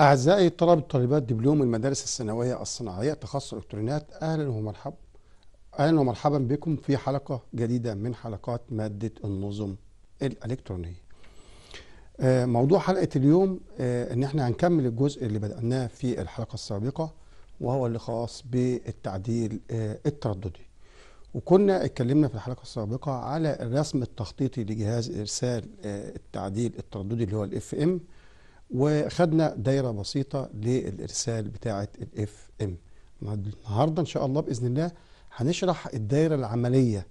أعزائي الطلبة الطالبات دبلوم المدارس الثانوية الصناعية تخصص الإلكترونيات أهلا ومرحبا أهلا ومرحبا بكم في حلقة جديدة من حلقات مادة النظم الإلكترونية آه، موضوع حلقة اليوم آه، إن إحنا هنكمل الجزء اللي بدأناه في الحلقة السابقة وهو اللي خاص بالتعديل آه، الترددي وكنا اتكلمنا في الحلقة السابقة على الرسم التخطيطي لجهاز إرسال التعديل الترددي اللي هو الاف ام وخدنا دايرة بسيطة للإرسال بتاعة الاف ام النهاردة إن شاء الله بإذن الله هنشرح الدايرة العملية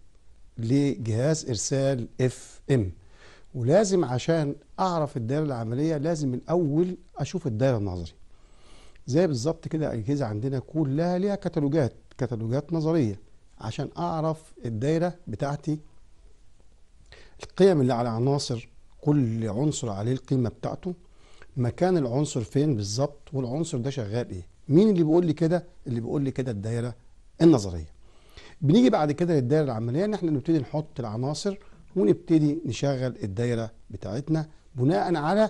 لجهاز إرسال اف ام ولازم عشان أعرف الدايرة العملية لازم الأول أشوف الدايرة النظري زي بالظبط كده أجهزة عندنا كلها ليها كتالوجات كتالوجات نظرية عشان أعرف الدايرة بتاعتي القيم اللي على عناصر كل عنصر عليه القيمة بتاعته مكان العنصر فين بالظبط والعنصر ده شغال ايه مين اللي بيقول لي كده اللي بيقول لي كده الدايره النظريه بنيجي بعد كده للدايره العمليه ان احنا نبتدي نحط العناصر ونبتدي نشغل الدايره بتاعتنا بناء على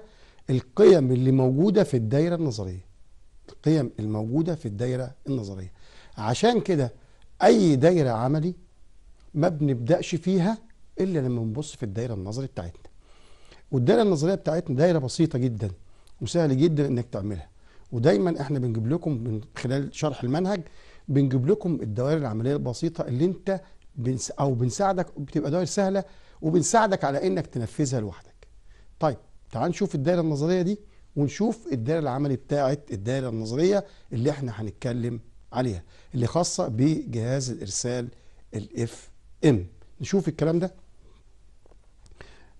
القيم اللي موجوده في الدايره النظريه القيم الموجوده في الدايره النظريه عشان كده اي دايره عملي ما بنبداش فيها الا لما نبص في الدايره النظري بتاعتنا والدايره النظريه بتاعتنا دايره بسيطه جدا وسهل جدا انك تعملها ودايما احنا بنجيب لكم من خلال شرح المنهج بنجيب لكم الدوائر العمليه البسيطه اللي انت بنس او بنساعدك بتبقى دوائر سهله وبنساعدك على انك تنفذها لوحدك. طيب تعال نشوف الدائره النظريه دي ونشوف الدائره العملي بتاعه الدائره النظريه اللي احنا هنتكلم عليها اللي خاصه بجهاز الارسال الاف ام نشوف الكلام ده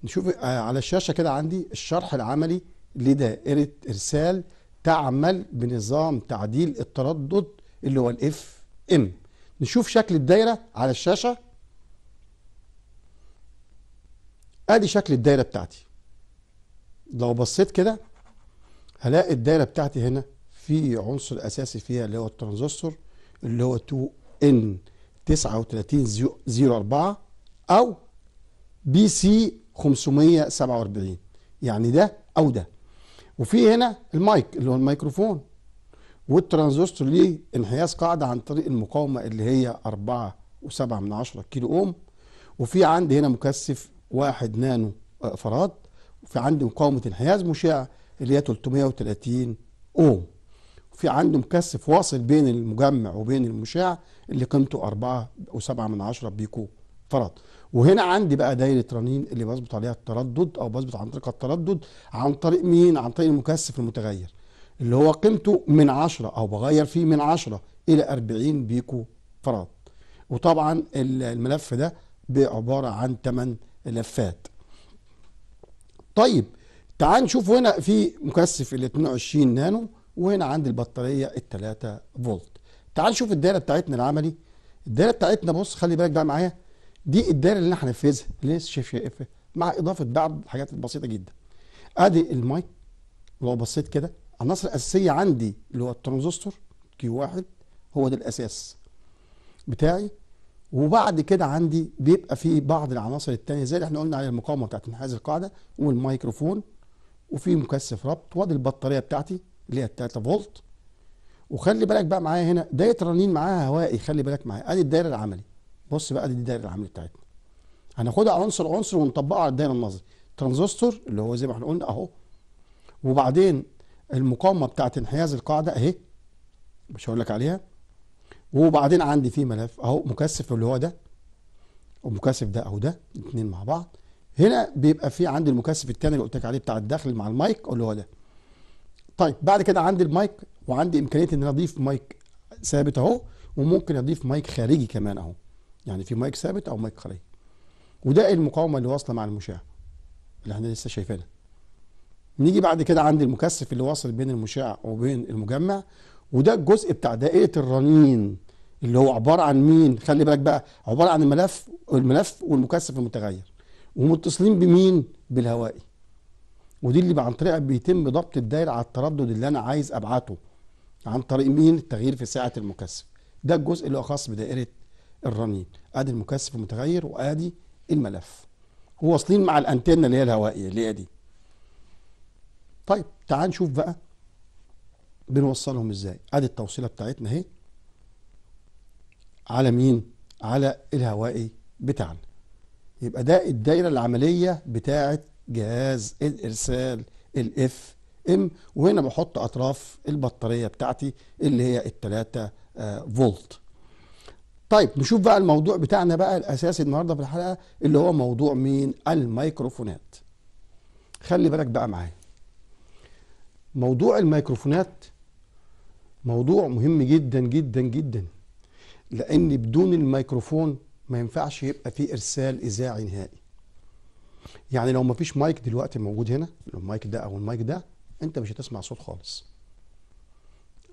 نشوف آه، على الشاشه كده عندي الشرح العملي لدائرة إرسال تعمل بنظام تعديل التردد اللي هو الاف ام نشوف شكل الدايرة على الشاشة ادي شكل الدايرة بتاعتي لو بصيت كده هلاقي الدايرة بتاعتي هنا في عنصر اساسي فيها اللي هو الترانزستور اللي هو 2 ان 3904 او بي سي 547 يعني ده او ده وفي هنا المايك اللي هو الميكروفون والترانزستور ليه انحياز قاعدة عن طريق المقاومة اللي هي 4.7 كيلو اوم وفي عندي هنا مكثف 1 نانو فراد وفي عندي مقاومة انحياز مشع اللي هي 330 اوم وفي عنده مكثف واصل بين المجمع وبين المشع اللي قيمته 4.7 بيكو فرض وهنا عندي بقى دايره رنين اللي بظبط عليها التردد او بظبط عن طريق التردد عن طريق مين عن طريق المكثف المتغير اللي هو قيمته من 10 او بغير فيه من 10 الى 40 بيكو فرض وطبعا الملف ده عباره عن 8 لفات طيب تعال نشوف هنا في مكثف ال 22 نانو وهنا عندي البطاريه ال 3 فولت تعال نشوف الدايره بتاعتنا العملي الدايره بتاعتنا بص خلي بالك بقى معايا دي الدائره اللي احنا هنفذها اللي لسه شايف شايفها إيه؟ مع اضافه بعض الحاجات البسيطه جدا ادي المايك لو بصيت كده العناصر الاساسيه عندي اللي هو الترانزستور كيو واحد هو ده الاساس بتاعي وبعد كده عندي بيبقى في بعض العناصر الثانيه زي اللي احنا قلنا على المقاومه بتاعت انحياز القاعده والميكروفون وفي مكثف ربط وادي البطاريه بتاعتي اللي هي 3 فولت وخلي بالك بقى معايا هنا دايره رنين معاها هوائي خلي بالك معايا ادي الدايره العملي بص بقى دي الدائره العمليه بتاعتنا هناخدها عنصر عنصر ونطبقها على الدايره النظري ترانزستور اللي هو زي ما احنا قلنا اهو وبعدين المقاومه بتاعت انحياز القاعده اهي مش هقول لك عليها وبعدين عندي فيه ملف اهو مكثف اللي هو ده ومكثف ده او ده الاثنين مع بعض هنا بيبقى في عندي المكثف الثاني اللي قلت لك عليه بتاع الداخل مع المايك اللي هو ده طيب بعد كده عندي المايك وعندي امكانيه ان انا اضيف مايك ثابت اهو وممكن اضيف مايك خارجي كمان اهو يعني في مايك ثابت او مايك خليجي وده المقاومه اللي واصله مع المشع اللي احنا لسه شايفينها نيجي بعد كده عند المكثف اللي واصل بين المشع وبين المجمع وده الجزء بتاع دائره الرنين اللي هو عباره عن مين خلي بالك بقى عباره عن الملف الملف والمكثف المتغير ومتصلين بمين بالهوائي ودي اللي عن طريقها بيتم ضبط الدايره على التردد اللي انا عايز ابعته عن طريق مين التغيير في سعه المكثف ده الجزء اللي هو خاص بدائره الرنين ادي المكثف المتغير وادي الملف وواصلين مع الانتنه اللي هي الهوائيه اللي هي دي طيب تعال نشوف بقى بنوصلهم ازاي ادي التوصيله بتاعتنا اهي على مين على الهوائي بتاعنا يبقى ده الدايره العمليه بتاعه جهاز الارسال الاف ام وهنا بحط اطراف البطاريه بتاعتي اللي هي 3 آه، فولت طيب نشوف بقى الموضوع بتاعنا بقى الاساسي النهارده في الحلقه اللي هو موضوع مين الميكروفونات خلي بالك بقى معايا موضوع الميكروفونات موضوع مهم جدا جدا جدا لان بدون الميكروفون ما ينفعش يبقى في ارسال اذاعي نهائي يعني لو ما فيش مايك دلوقتي موجود هنا المايك ده او المايك ده انت مش هتسمع صوت خالص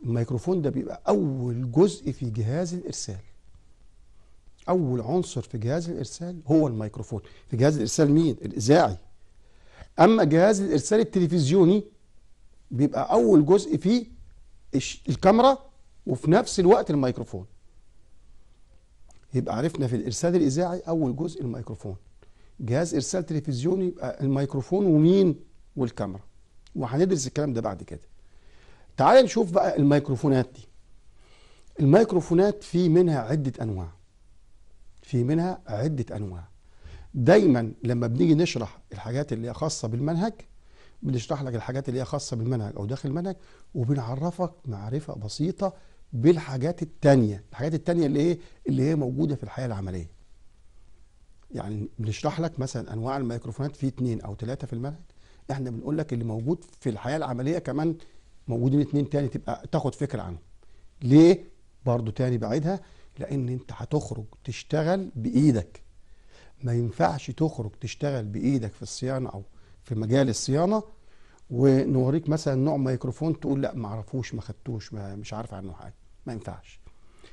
الميكروفون ده بيبقى اول جزء في جهاز الارسال اول عنصر في جهاز الارسال هو الميكروفون في جهاز الارسال مين الاذاعي اما جهاز الارسال التلفزيوني بيبقى اول جزء فيه الكاميرا وفي نفس الوقت الميكروفون يبقى عرفنا في الارسال الاذاعي اول جزء الميكروفون جهاز ارسال تلفزيوني يبقى الميكروفون ومين والكاميرا وهندرس الكلام ده بعد كده تعال نشوف بقى الميكروفونات دي الميكروفونات في منها عدة أنواع في منها عدة أنواع دايما لما بنيجي نشرح الحاجات اللي هي خاصة بالمنهج بنشرح لك الحاجات اللي هي خاصة بالمنهج أو داخل المنهج وبنعرفك معرفة بسيطة بالحاجات التانية الحاجات التانية اللي هي إيه؟ اللي هي موجودة في الحياة العملية يعني بنشرح لك مثلا أنواع الميكروفونات في اتنين أو تلاتة في المنهج احنا بنقول لك اللي موجود في الحياة العملية كمان موجودين اتنين تاني تبقى تاخد فكرة عنهم ليه؟ برضو تاني بعيدها لان انت هتخرج تشتغل بايدك ما ينفعش تخرج تشتغل بايدك في الصيانه او في مجال الصيانه ونوريك مثلا نوع ميكروفون تقول لا ما اعرفوش ما خدتوش مش عارف عنه حاجه ما ينفعش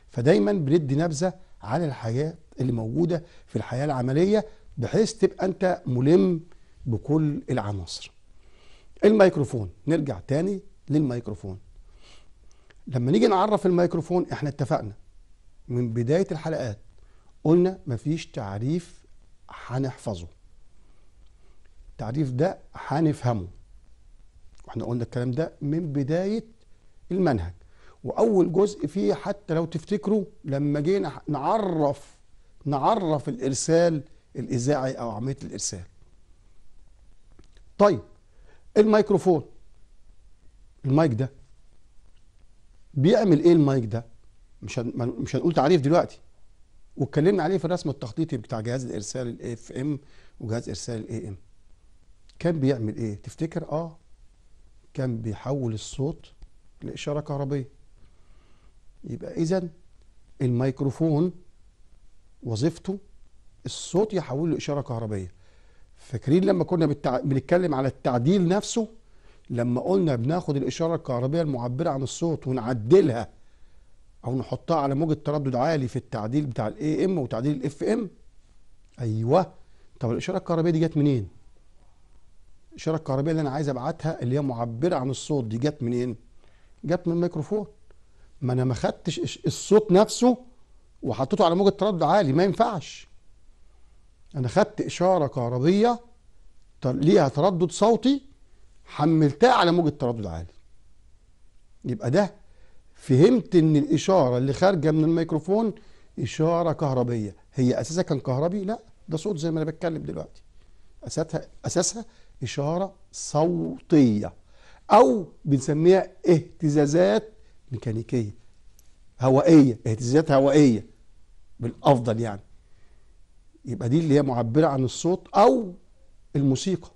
فدايما بندي نبذه عن الحاجات اللي موجوده في الحياه العمليه بحيث تبقى انت ملم بكل العناصر الميكروفون نرجع تاني للميكروفون لما نيجي نعرف الميكروفون احنا اتفقنا من بداية الحلقات قلنا مفيش تعريف هنحفظه التعريف ده هنفهمه واحنا قلنا الكلام ده من بداية المنهج وأول جزء فيه حتى لو تفتكروا لما جينا نعرف نعرف الإرسال الإذاعي أو عملية الإرسال طيب الميكروفون المايك ده بيعمل ايه المايك ده مش هن... مش هنقول تعريف دلوقتي واتكلمنا عليه في الرسم التخطيطي بتاع جهاز الارسال الاف ام وجهاز ارسال الاي ام كان بيعمل ايه تفتكر اه كان بيحول الصوت لاشاره كهربيه يبقى اذا الميكروفون وظيفته الصوت يحوله لاشاره كهربيه فاكرين لما كنا بتع... بنتكلم على التعديل نفسه لما قلنا بناخد الاشاره الكهربيه المعبره عن الصوت ونعدلها او نحطها على موجة تردد عالي في التعديل بتاع الاي ام وتعديل الاف ام ايوه طب الاشاره الكهربائيه دي جت منين الاشاره الكهربائيه اللي انا عايز ابعتها اللي هي معبره عن الصوت دي جت منين جت من الميكروفون ما انا ما خدتش الصوت نفسه وحطيته على موجة تردد عالي ما ينفعش انا خدت اشاره كهربيه ليها تردد صوتي حملتها على موجة تردد عالي يبقى ده فهمت ان الاشاره اللي خارجه من الميكروفون اشاره كهربيه هي اساسها كان كهربي لا ده صوت زي ما انا بتكلم دلوقتي اساسها اساسها اشاره صوتيه او بنسميها اهتزازات ميكانيكيه هوائيه اهتزازات هوائيه بالافضل يعني يبقى دي اللي هي معبره عن الصوت او الموسيقى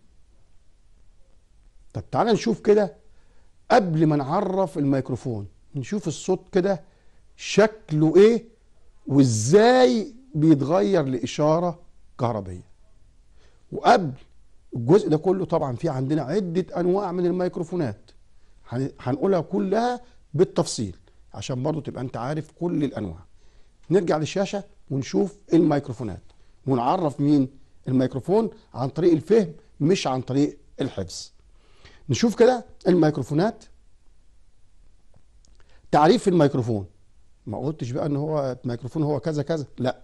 طب تعالى نشوف كده قبل ما نعرف الميكروفون نشوف الصوت كده شكله ايه وازاي بيتغير لإشارة كهربية وقبل الجزء ده كله طبعا في عندنا عدة أنواع من الميكروفونات هنقولها كلها بالتفصيل عشان برضو تبقى أنت عارف كل الأنواع نرجع للشاشة ونشوف الميكروفونات ونعرف مين الميكروفون عن طريق الفهم مش عن طريق الحفظ نشوف كده الميكروفونات تعريف الميكروفون ما قلتش بقى ان هو الميكروفون هو كذا كذا لا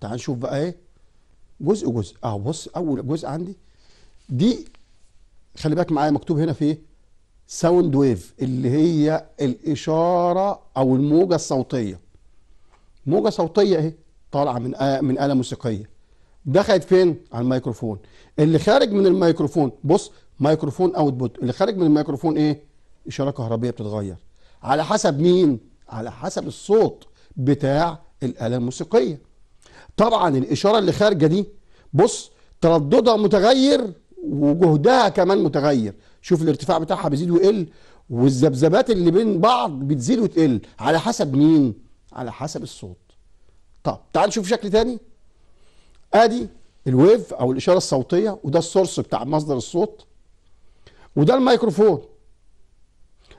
تعال نشوف بقى ايه جزء جزء اه بص اول جزء عندي دي خلي بالك معايا مكتوب هنا في ايه ساوند ويف اللي هي الاشاره او الموجه الصوتيه موجه صوتيه اهي طالعه من آه من اله موسيقيه دخلت فين على الميكروفون اللي خارج من الميكروفون بص مايكروفون اوتبوت اللي خارج من الميكروفون ايه اشاره كهربيه بتتغير على حسب مين على حسب الصوت بتاع الآلة الموسيقية طبعا الإشارة اللي خارجة دي بص ترددها متغير وجهدها كمان متغير شوف الارتفاع بتاعها بيزيد ويقل والذبذبات اللي بين بعض بتزيد وتقل على حسب مين على حسب الصوت طب تعال نشوف شكل تاني ادي الويف او الاشاره الصوتيه وده السورس بتاع مصدر الصوت وده الميكروفون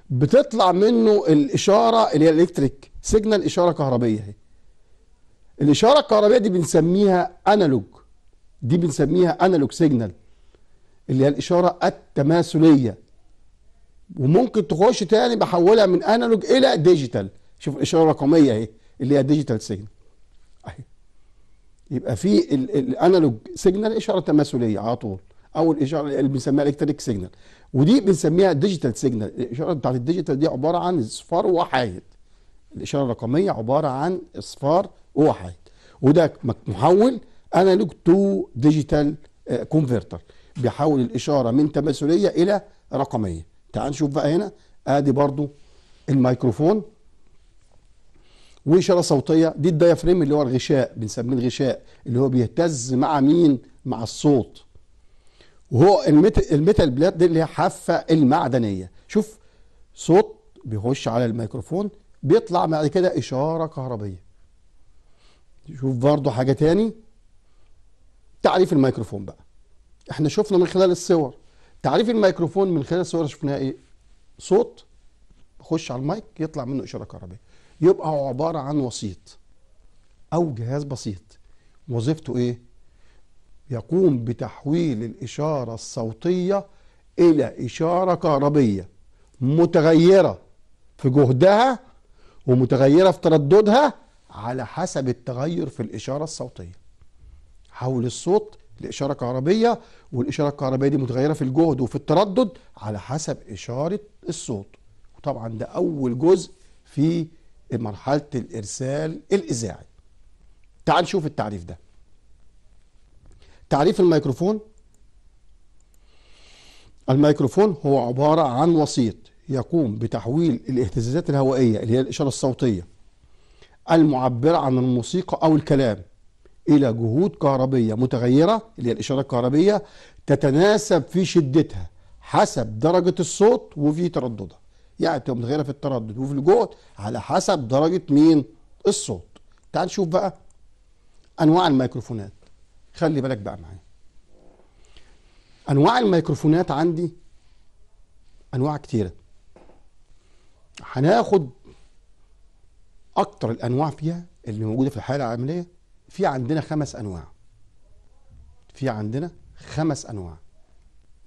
بتطلع منه الاشاره اللي هي الالكتريك سيجنال اشاره كهربيه اهي الاشاره الكهربيه دي بنسميها انالوج دي بنسميها انالوج سيجنال اللي هي الاشاره التماثليه وممكن تخش تاني بحولها من انالوج الى ديجيتال شوف الاشاره الرقميه اهي اللي هي ديجيتال سيجنال اهي يبقى في الانالوج سيجنال اشاره تماثليه على طول او الاشاره اللي بنسميها الكتريك سيجنال ودي بنسميها ديجيتال سيجنال الاشاره بتاعت الديجيتال دي عباره عن اصفار وحايد الاشاره الرقميه عباره عن اصفار وحايد وده محول انالوج تو ديجيتال كونفرتر بيحول الاشاره من تماثليه الى رقميه تعال نشوف بقى هنا ادي برضو الميكروفون واشاره صوتيه دي الدايفريم اللي هو الغشاء بنسميه الغشاء اللي هو بيهتز مع مين مع الصوت وهو الميتال بلات دي اللي هي حافه المعدنيه شوف صوت بيخش على الميكروفون بيطلع بعد كده اشاره كهربيه شوف برضه حاجه تاني تعريف الميكروفون بقى احنا شفنا من خلال الصور تعريف الميكروفون من خلال الصور شفناها ايه صوت بخش على المايك يطلع منه اشاره كهربيه يبقى هو عباره عن وسيط او جهاز بسيط وظيفته ايه يقوم بتحويل الإشارة الصوتية إلى إشارة كهربية متغيرة في جهدها ومتغيرة في ترددها على حسب التغير في الإشارة الصوتية حول الصوت لإشارة كهربية والإشارة الكهربية دي متغيرة في الجهد وفي التردد على حسب إشارة الصوت وطبعا ده أول جزء في مرحلة الإرسال الإذاعي تعال نشوف التعريف ده تعريف الميكروفون الميكروفون هو عبارة عن وسيط يقوم بتحويل الاهتزازات الهوائية اللي هي الإشارة الصوتية المعبرة عن الموسيقى أو الكلام إلى جهود كهربية متغيرة اللي هي الإشارة الكهربية تتناسب في شدتها حسب درجة الصوت وفي ترددها يعني تبقى متغيرة في التردد وفي الجهد على حسب درجة مين الصوت تعال نشوف بقى أنواع الميكروفونات خلي بالك بقى معايا انواع الميكروفونات عندي انواع كتيره هناخد اكتر الانواع فيها اللي موجوده في الحاله العمليه في عندنا خمس انواع في عندنا خمس انواع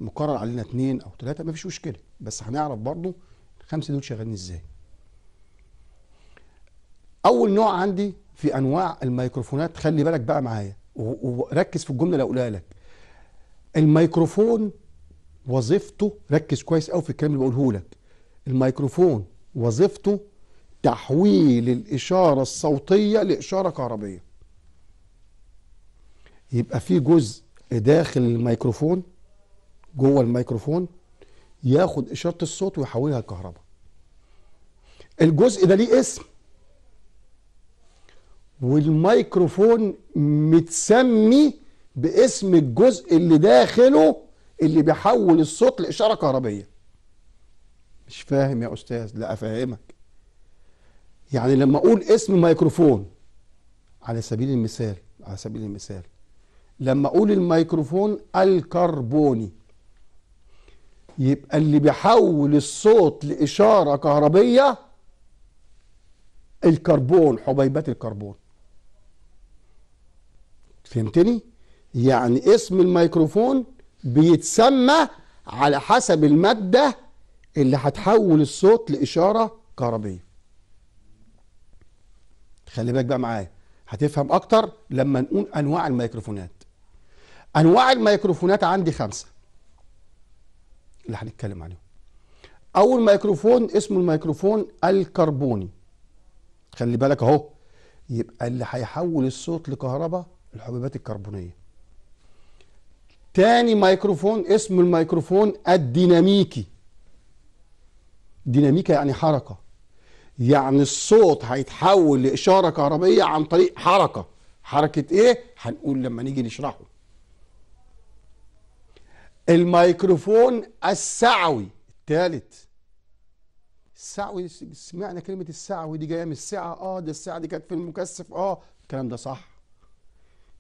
مقرر علينا اتنين او تلاته مفيش مشكله بس هنعرف برضو الخمسه دول شغالين ازاي اول نوع عندي في انواع الميكروفونات خلي بالك بقى معايا وركز في الجمله اللي هقولها لك الميكروفون وظيفته ركز كويس قوي في الكلام اللي بقوله لك الميكروفون وظيفته تحويل الاشاره الصوتيه لاشاره كهربيه يبقى في جزء داخل الميكروفون جوه الميكروفون ياخد اشاره الصوت ويحولها لكهرباء الجزء ده ليه اسم والميكروفون متسمي باسم الجزء اللي داخله اللي بيحول الصوت لإشارة كهربية مش فاهم يا أستاذ لا أفهمك يعني لما أقول اسم ميكروفون على سبيل المثال على سبيل المثال لما أقول الميكروفون الكربوني يبقى اللي بيحول الصوت لإشارة كهربية الكربون حبيبات الكربون فهمتني يعني اسم الميكروفون بيتسمى على حسب المادة اللي هتحول الصوت لإشارة كهربية خلي بالك بقى معايا هتفهم أكتر لما نقول أنواع الميكروفونات أنواع الميكروفونات عندي خمسة اللي هنتكلم عليهم أول ميكروفون اسمه الميكروفون الكربوني خلي بالك أهو يبقى اللي هيحول الصوت لكهرباء الحبوبات الكربونية تاني ميكروفون اسمه الميكروفون الديناميكي ديناميكا يعني حركة يعني الصوت هيتحول لإشارة كهربية عن طريق حركة حركة إيه؟ هنقول لما نيجي نشرحه الميكروفون السعوي الثالث السعوي سمعنا كلمة السعوي دي جاية من السعة اه ده السعة دي كانت في المكثف اه الكلام ده صح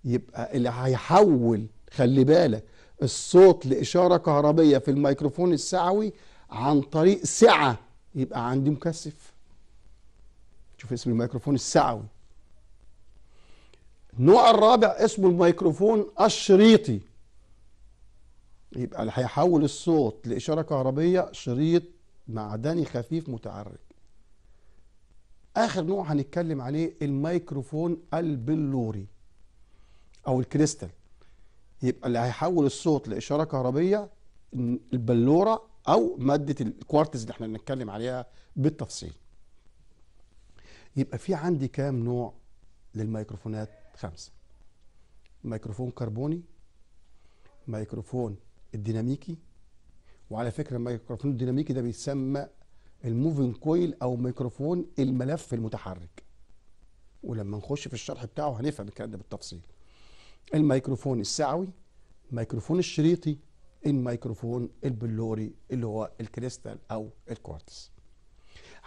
يبقى اللي هيحول خلي بالك الصوت لإشارة كهربية في الميكروفون السعوي عن طريق سعة يبقى عندي مكثف شوف اسم الميكروفون السعوي النوع الرابع اسمه الميكروفون الشريطي يبقى اللي هيحول الصوت لإشارة كهربية شريط معدني خفيف متعرج آخر نوع هنتكلم عليه الميكروفون البلوري او الكريستال يبقى اللي هيحول الصوت لاشاره كهربيه البلوره او ماده الكوارتز اللي احنا بنتكلم عليها بالتفصيل يبقى في عندي كام نوع للميكروفونات خمسه ميكروفون كربوني ميكروفون الديناميكي وعلى فكره الميكروفون الديناميكي ده بيسمى الموفين كويل او ميكروفون الملف المتحرك ولما نخش في الشرح بتاعه هنفهم الكلام ده بالتفصيل الميكروفون السعوي الميكروفون الشريطي الميكروفون البلوري اللي هو الكريستال او الكوارتز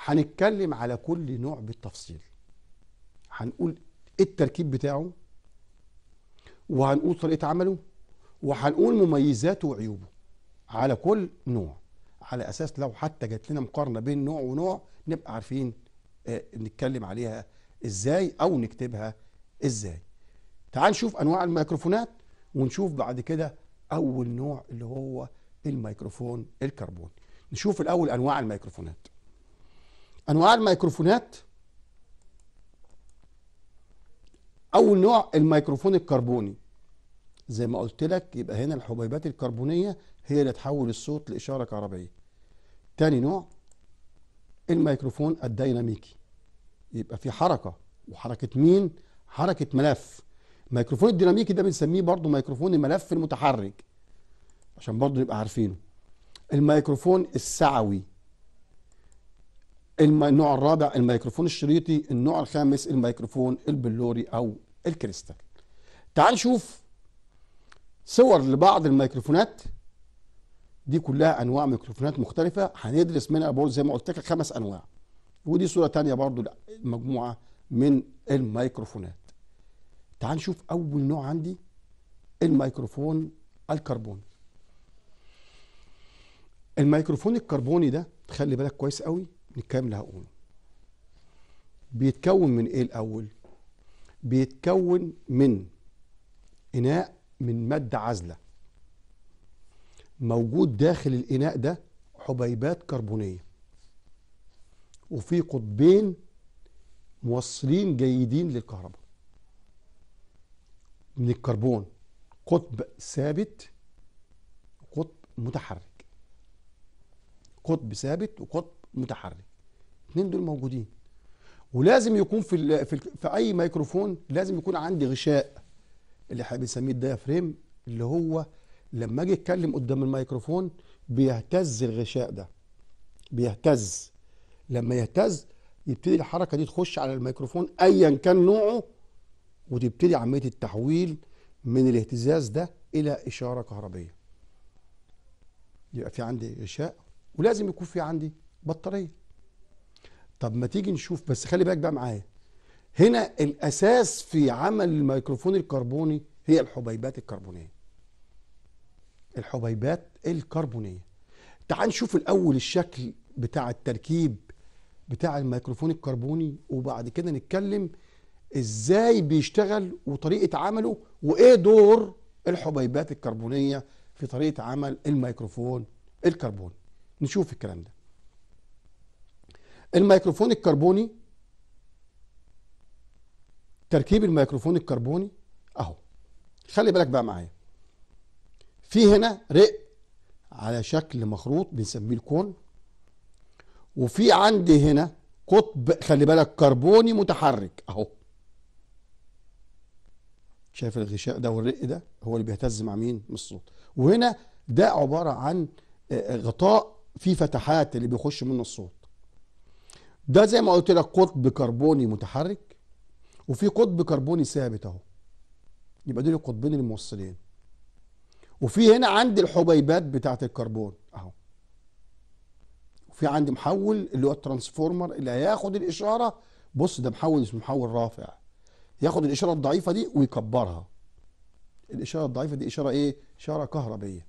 هنتكلم على كل نوع بالتفصيل هنقول إيه التركيب بتاعه وهنقول طريقه عمله وهنقول مميزاته وعيوبه على كل نوع على اساس لو حتى جات لنا مقارنه بين نوع ونوع نبقى عارفين آه، نتكلم عليها ازاي او نكتبها ازاي تعال نشوف انواع الميكروفونات ونشوف بعد كده اول نوع اللي هو الميكروفون الكربون نشوف الاول انواع الميكروفونات انواع الميكروفونات اول نوع الميكروفون الكربوني زي ما قلت لك يبقى هنا الحبيبات الكربونيه هي اللي تحول الصوت لاشاره كهربائيه تاني نوع الميكروفون الديناميكي يبقى في حركه وحركه مين حركه ملف الميكروفون الديناميكي ده بنسميه برضه ميكروفون الملف المتحرك عشان برضه نبقى عارفينه الميكروفون السعوي النوع الرابع الميكروفون الشريطي النوع الخامس الميكروفون البلوري او الكريستال تعال نشوف صور لبعض الميكروفونات دي كلها انواع ميكروفونات مختلفه هندرس منها برضه زي ما قلت لك خمس انواع ودي صوره ثانيه برضه مجموعه من الميكروفونات تعال نشوف اول نوع عندي الميكروفون الكربوني الميكروفون الكربوني ده خلي بالك كويس قوي من الكلام اللي هقوله بيتكون من ايه الاول بيتكون من اناء من ماده عازله موجود داخل الاناء ده حبيبات كربونيه وفي قطبين موصلين جيدين للكهرباء من الكربون قطب ثابت وقطب متحرك قطب ثابت وقطب متحرك الاثنين دول موجودين ولازم يكون في في, في اي ميكروفون لازم يكون عندي غشاء اللي احنا بنسميه الديافريم اللي هو لما اجي اتكلم قدام الميكروفون بيهتز الغشاء ده بيهتز لما يهتز يبتدي الحركه دي تخش على الميكروفون ايا كان نوعه وتبتدي عملية التحويل من الاهتزاز ده إلى إشارة كهربية يبقى في عندي غشاء ولازم يكون في عندي بطارية طب ما تيجي نشوف بس خلي بالك بقى معايا هنا الأساس في عمل الميكروفون الكربوني هي الحبيبات الكربونية الحبيبات الكربونية تعال نشوف الأول الشكل بتاع التركيب بتاع الميكروفون الكربوني وبعد كده نتكلم ازاي بيشتغل وطريقه عمله وايه دور الحبيبات الكربونيه في طريقه عمل الميكروفون الكربوني نشوف الكلام ده الميكروفون الكربوني تركيب الميكروفون الكربوني اهو خلي بالك بقى معايا في هنا رق على شكل مخروط بنسميه الكون وفي عندي هنا قطب خلي بالك كربوني متحرك اهو شايف الغشاء ده والرق ده هو اللي بيهتز مع مين من الصوت وهنا ده عبارة عن آه، آه، غطاء فيه فتحات اللي بيخش منه الصوت ده زي ما قلت لك قطب كربوني متحرك وفي قطب كربوني ثابت اهو يبقى دول القطبين الموصلين وفي هنا عندي الحبيبات بتاعت الكربون اهو وفي عندي محول اللي هو الترانسفورمر اللي هياخد الاشاره بص ده محول اسمه محول رافع ياخد الاشاره الضعيفه دي ويكبرها الاشاره الضعيفه دي اشاره ايه اشاره كهربيه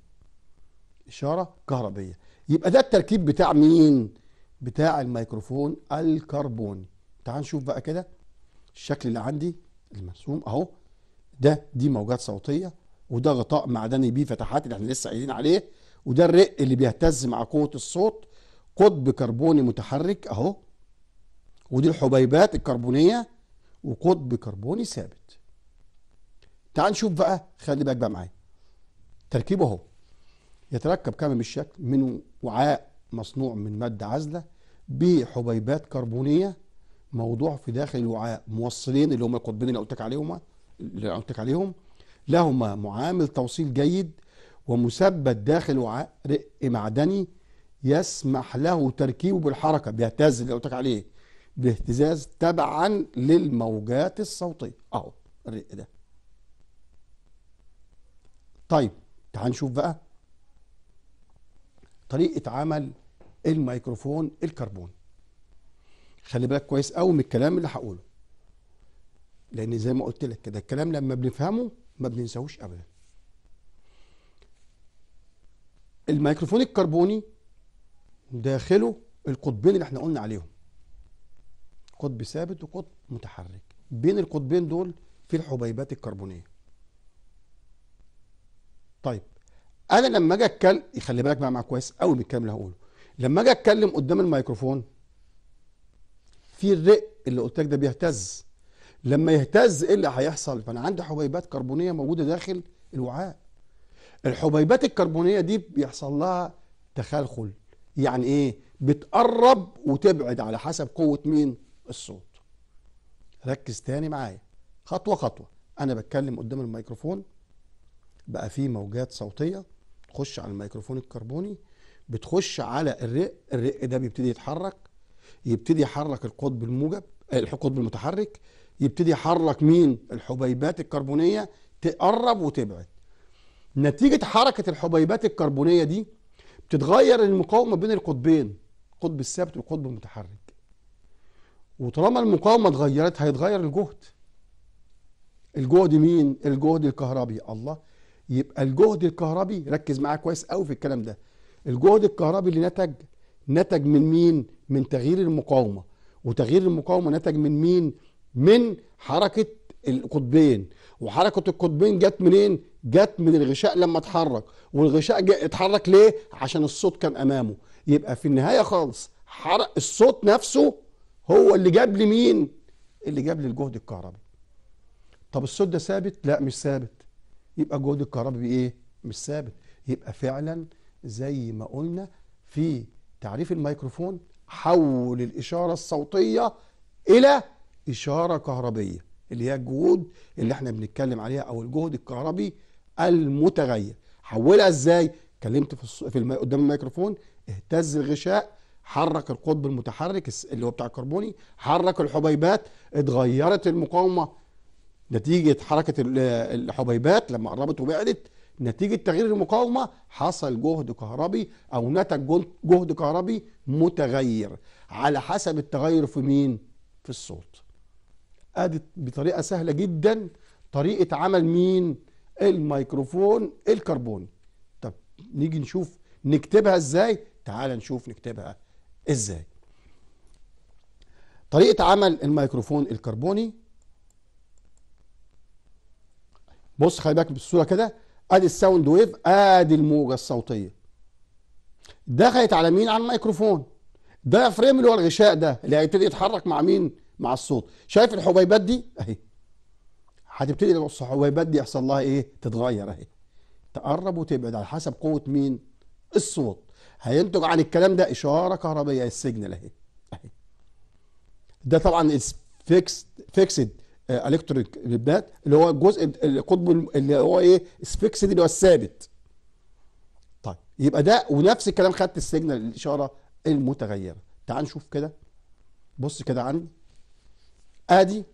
اشاره كهربيه يبقى ده التركيب بتاع مين بتاع الميكروفون الكربوني تعال نشوف بقى كده الشكل اللي عندي المرسوم اهو ده دي موجات صوتيه وده غطاء معدني بيه فتحات اللي احنا لسه قايلين عليه وده الرق اللي بيهتز مع قوه الصوت قطب كربوني متحرك اهو ودي الحبيبات الكربونيه وقطب كربوني ثابت تعال نشوف بقى خلي بالك بقى معايا تركيبه اهو يتركب كما بالشكل من وعاء مصنوع من مادة عازلة بحبيبات كربونية موضوع في داخل الوعاء موصلين اللي هم القطبين اللي قلت لك عليهم اللي قلت لك عليهم لهما معامل توصيل جيد ومثبت داخل وعاء رق معدني يسمح له تركيبه بالحركة بيهتز اللي قلت لك عليه باهتزاز تبعا للموجات الصوتية اهو الرق ده طيب تعال نشوف بقى طريقة عمل الميكروفون الكربون خلي بالك كويس قوي من الكلام اللي هقوله لان زي ما قلت لك كده الكلام لما بنفهمه ما بننساهوش ابدا الميكروفون الكربوني داخله القطبين اللي احنا قلنا عليهم قطب ثابت وقطب متحرك بين القطبين دول في الحبيبات الكربونيه طيب انا لما اجي اتكلم خلي بالك بقى معاك كويس قوي من الكلام اللي هقوله لما اجي اتكلم قدام الميكروفون في الرق اللي قلت لك ده بيهتز لما يهتز ايه اللي هيحصل فانا عندي حبيبات كربونيه موجوده داخل الوعاء الحبيبات الكربونيه دي بيحصل لها تخلخل يعني ايه بتقرب وتبعد على حسب قوه مين الصوت ركز تاني معايا خطوة خطوة أنا بتكلم قدام الميكروفون بقى فيه موجات صوتية تخش على الميكروفون الكربوني بتخش على الرق الرق ده بيبتدي يتحرك يبتدي يحرك القطب الموجب القطب المتحرك يبتدي يحرك مين الحبيبات الكربونية تقرب وتبعد نتيجة حركة الحبيبات الكربونية دي بتتغير المقاومة بين القطبين القطب الثابت والقطب المتحرك وطالما المقاومة اتغيرت هيتغير الجهد الجهد مين الجهد الكهربي الله يبقى الجهد الكهربي ركز معايا كويس قوي في الكلام ده الجهد الكهربي اللي نتج نتج من مين من تغيير المقاومة وتغيير المقاومة نتج من مين من حركة القطبين وحركة القطبين جت منين جت من الغشاء لما اتحرك والغشاء اتحرك ليه عشان الصوت كان امامه يبقى في النهاية خالص حرق الصوت نفسه هو اللي جاب لي مين اللي جاب لي الجهد الكهربي طب الصوت ده ثابت لا مش ثابت يبقى الجهد الكهربي ايه مش ثابت يبقى فعلا زي ما قلنا في تعريف الميكروفون حول الإشارة الصوتية إلى إشارة كهربية اللي هي الجهود اللي احنا بنتكلم عليها أو الجهد الكهربي المتغير حولها إزاي؟ اتكلمت في, الص... في الم... قدام الميكروفون اهتز الغشاء حرك القطب المتحرك اللي هو بتاع الكربوني حرك الحبيبات اتغيرت المقاومه نتيجه حركه الحبيبات لما قربت وبعدت نتيجه تغيير المقاومه حصل جهد كهربي او نتج جهد كهربي متغير على حسب التغير في مين؟ في الصوت. ادي بطريقه سهله جدا طريقه عمل مين؟ الميكروفون الكربوني. طب نيجي نشوف نكتبها ازاي؟ تعال نشوف نكتبها. ازاي طريقة عمل الميكروفون الكربوني بص خلي بالك بالصورة كده ادي الساوند ويف ادي الموجة الصوتية دخلت على مين على الميكروفون ده فريم اللي هو الغشاء ده اللي هيبتدي يتحرك مع مين مع الصوت شايف الحبيبات دي اهي هتبتدي بص الحبيبات دي يحصل لها ايه تتغير اهي تقرب وتبعد على حسب قوة مين الصوت هينتج عن الكلام ده اشاره كهربيه السيجنال اهي اهي ده طبعا فيكسد فيكسد الكتريك لبنات اللي هو الجزء القطب اللي هو ايه فيكسد اللي هو الثابت طيب يبقى ده ونفس الكلام خدت السيجنال الاشاره المتغيره تعال نشوف كده بص كده عندي ادي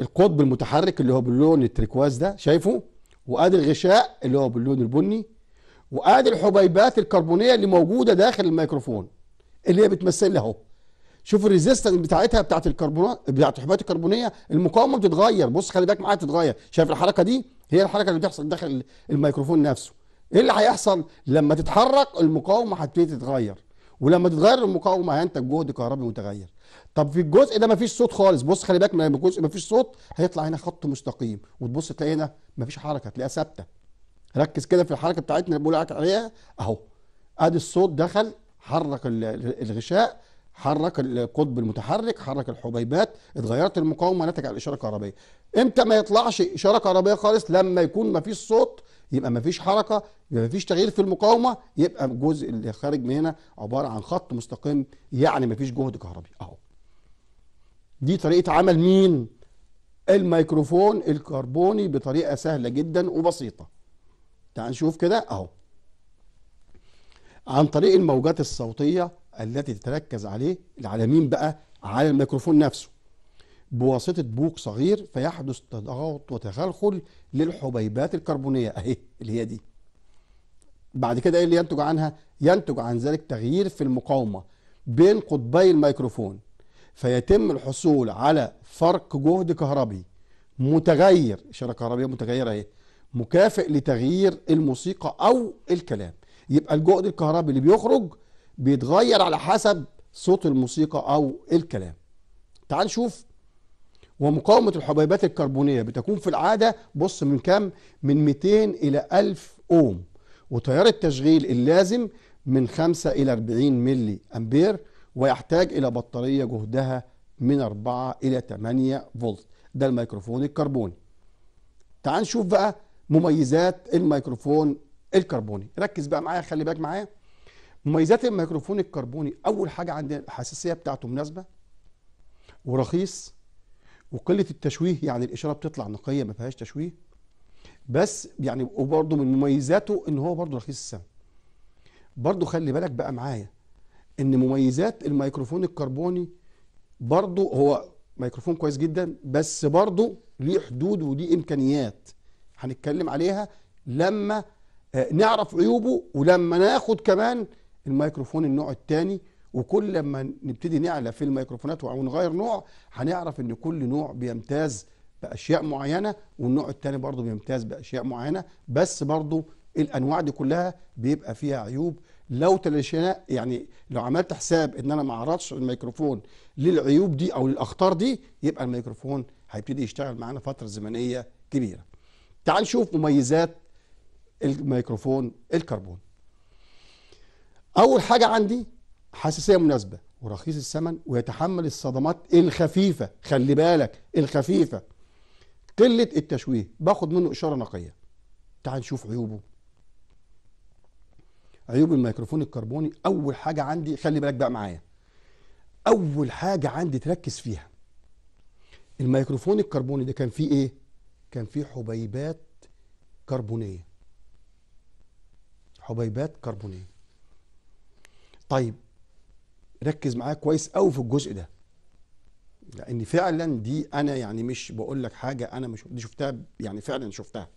القطب المتحرك اللي هو باللون التركواز ده شايفه وادي الغشاء اللي هو باللون البني وادي الحبيبات الكربونيه اللي موجوده داخل الميكروفون اللي هي بتمثل لي اهو شوف الريزيستنس بتاعتها بتاعت الكربونات بتاعت الحبيبات الكربونيه المقاومه بتتغير بص خلي بالك معاها بتتغير شايف الحركه دي هي الحركه اللي بتحصل داخل الميكروفون نفسه ايه اللي هيحصل لما تتحرك المقاومه هتبتدي تتغير ولما تتغير المقاومه هينتج جهد كهربي متغير طب في الجزء ده مفيش صوت خالص بص خلي بالك لما الجزء مفيش صوت هيطلع هنا خط مستقيم وتبص تلاقي هنا مفيش حركه تلاقيها ثابته ركز كده في الحركه بتاعتنا اللي بقول لك عليها اهو ادي الصوت دخل حرك الغشاء حرك القطب المتحرك حرك الحبيبات اتغيرت المقاومه ناتج عن الاشاره الكهربائيه امتى ما يطلعش اشاره كهربائيه خالص لما يكون ما فيش صوت يبقى ما فيش حركه يبقى ما فيش تغيير في المقاومه يبقى الجزء اللي خارج من هنا عباره عن خط مستقيم يعني ما فيش جهد كهربي اهو دي طريقه عمل مين الميكروفون الكربوني بطريقه سهله جدا وبسيطه تعال نشوف كده اهو عن طريق الموجات الصوتية التي تتركز عليه على مين بقى على الميكروفون نفسه بواسطة بوق صغير فيحدث تضاغط وتخلخل للحبيبات الكربونية اهي اللي هي دي بعد كده ايه اللي ينتج عنها ينتج عن ذلك تغيير في المقاومة بين قطبي الميكروفون فيتم الحصول على فرق جهد كهربي متغير إشارة كهربية متغيرة اهي مكافئ لتغيير الموسيقى او الكلام يبقى الجهد الكهربي اللي بيخرج بيتغير على حسب صوت الموسيقى او الكلام تعال شوف ومقاومة الحبيبات الكربونية بتكون في العادة بص من كام من 200 إلى 1000 أوم وتيار التشغيل اللازم من 5 إلى 40 ملي أمبير ويحتاج إلى بطارية جهدها من 4 إلى 8 فولت ده الميكروفون الكربوني تعال نشوف بقى مميزات الميكروفون الكربوني ركز بقى معايا خلي بالك معايا مميزات الميكروفون الكربوني اول حاجه عندنا الحساسيه بتاعته مناسبه ورخيص وقله التشويه يعني الاشاره بتطلع نقيه ما فيهاش تشويه بس يعني وبرده من مميزاته ان هو برده رخيص السعر برده خلي بالك بقى معايا ان مميزات الميكروفون الكربوني برده هو ميكروفون كويس جدا بس برده ليه حدود وليه امكانيات هنتكلم عليها لما آه، نعرف عيوبه ولما ناخد كمان الميكروفون النوع الثاني وكل لما نبتدي نعلى في الميكروفونات او نغير نوع هنعرف ان كل نوع بيمتاز باشياء معينه والنوع الثاني برضه بيمتاز باشياء معينه بس برضه الانواع دي كلها بيبقى فيها عيوب لو تلاشينا يعني لو عملت حساب ان انا ما اعرضش الميكروفون للعيوب دي او للاخطار دي يبقى الميكروفون هيبتدي يشتغل معانا فتره زمنيه كبيره تعال نشوف مميزات الميكروفون الكربون اول حاجه عندي حساسيه مناسبه ورخيص الثمن ويتحمل الصدمات الخفيفه خلي بالك الخفيفه قله التشويه باخد منه اشاره نقيه تعال نشوف عيوبه عيوب الميكروفون الكربوني اول حاجه عندي خلي بالك بقى معايا اول حاجه عندي تركز فيها الميكروفون الكربوني ده كان فيه ايه كان في حبيبات كربونية حبيبات كربونية طيب ركز معايا كويس قوي في الجزء ده لان فعلا دي انا يعني مش بقول لك حاجه انا مش دي شفتها يعني فعلا شفتها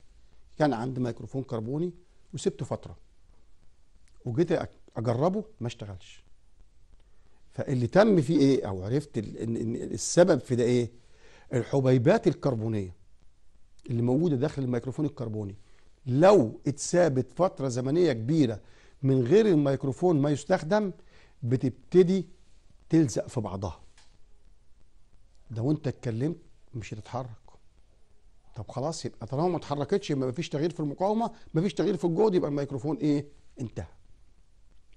كان عندي ميكروفون كربوني وسبته فتره وجيت اجربه ما اشتغلش فاللي تم فيه ايه او عرفت ان السبب في ده ايه الحبيبات الكربونيه اللي موجوده داخل الميكروفون الكربوني لو اتسابت فتره زمنيه كبيره من غير الميكروفون ما يستخدم بتبتدي تلزق في بعضها ده وانت اتكلمت مش هتتحرك طب خلاص يبقى طالما ما اتحركتش يبقى فيش تغيير في المقاومه ما فيش تغيير في الجهد يبقى الميكروفون ايه انتهى